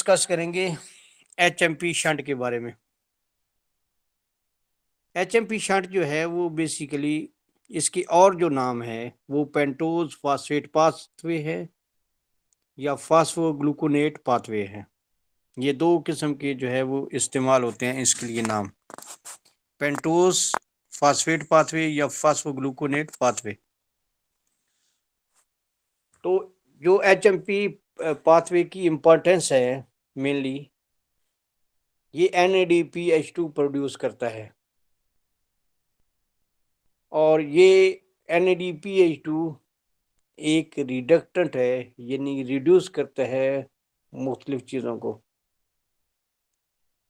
discuss करेंगे H M P shunt के बारे में एच एम पी शंट जो है वो बेसिकली इसकी और जो नाम है वो पेंटोज फास्फेट पाथवे है या फास्फोग्लूकोनेट पाथवे है ये दो किस्म के जो है वो इस्तेमाल होते हैं इसके लिए नाम पेंटोज फास्फेट पाथवे या फास्फोग्लूकोनेट पाथवे तो जो एच एम पी पाथवे की इम्पोर्टेंस है मेनली ये N A D P H two produce करता है और ये N A D P H two एक रिडक्टेंट है यानी रिड्यूस करता है मुख्तलिफ चीज़ों को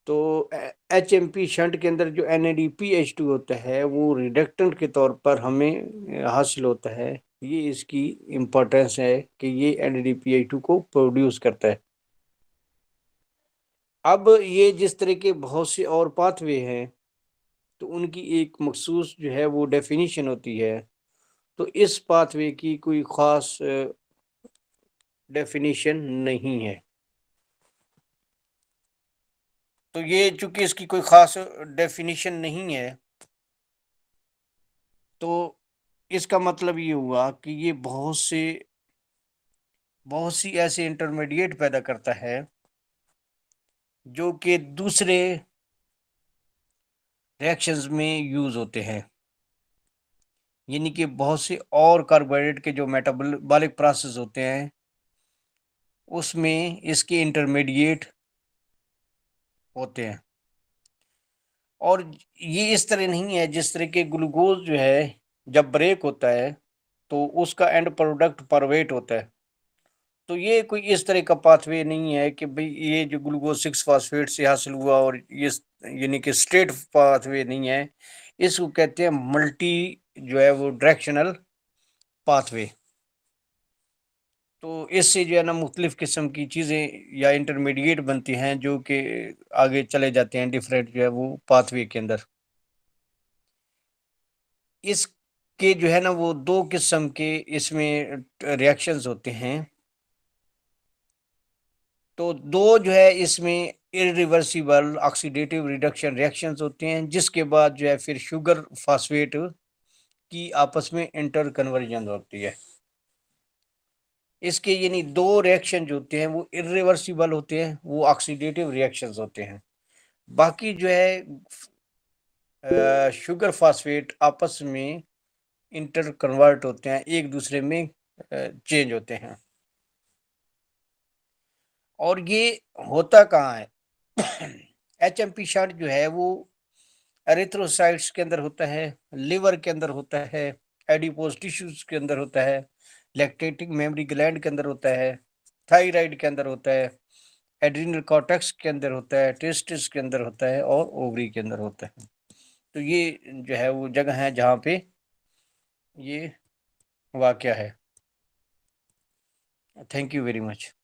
तो एच एम पी शंट के अंदर जो N A D P H two होता है वो रिडक्टेंट के तौर पर हमें हासिल होता है ये इसकी इम्पोर्टेंस है कि ये N A D P H two को प्रोड्यूस करता है अब ये जिस तरह के बहुत से और पाथवे हैं तो उनकी एक मखसूस जो है वो डेफिनीशन होती है तो इस पाथवे की कोई ख़ास डेफिनेशन नहीं है तो ये चूंकि इसकी कोई ख़ास डेफिनीशन नहीं है तो इसका मतलब ये हुआ कि ये बहुत से बहुत सी ऐसे इंटरमीडिएट पैदा करता है जो कि दूसरे रिएक्शंस में यूज़ होते हैं यानी कि बहुत से और कार्बोहाइड्रेट के जो मेटाबॉलिक प्रोसेस होते हैं उसमें इसके इंटरमीडिएट होते हैं और ये इस तरह नहीं है जिस तरह के ग्लूकोज जो है जब ब्रेक होता है तो उसका एंड प्रोडक्ट परवेट होता है तो ये कोई इस तरह का पाथवे नहीं है कि भाई ये जो ग्लूकोज सिक्स फास्फेट से हासिल हुआ और ये यानी कि स्ट्रेट पाथवे नहीं है इसको कहते हैं मल्टी जो है वो डायरेक्शनल पाथवे तो इससे जो है ना मुख्तलिफ़ किस्म की चीज़ें या इंटरमीडिएट बनती हैं जो कि आगे चले जाते हैं डिफरेंट जो है वो पाथवे के अंदर इसके जो है ना वो दो किस्म के इसमें रिएक्शंस होते हैं तो दो जो है इसमें इरिवर्सिबल ऑक्सीडेटिव रिडक्शन रिएक्शन होते हैं जिसके बाद जो है फिर शुगर फास्फेट की आपस में इंटर कन्वर्जन होती है इसके यानी दो रिएक्शन जो होते हैं वो इरिवर्सिबल होते हैं वो ऑक्सीडेटिव रिएक्शंस होते हैं बाकी जो है शुगर फास्फेट आपस में इंटर कन्वर्ट होते हैं एक दूसरे में चेंज होते हैं और ये होता कहाँ है एच एम पी शर्ट जो है वो एरिथ्रोसाइट्स के अंदर होता है लिवर के अंदर होता है एडिपोज टिश्यूज के अंदर होता है लैक्टेटिक मेमोरी ग्लैंड के अंदर होता है थायराइड के अंदर होता है एड्रिनल कॉटेक्स के अंदर होता है टेस्टिस के अंदर होता है और ओवरी के अंदर होता है तो ये जो है वो जगह है जहाँ पे ये वाक़ है थैंक यू वेरी मच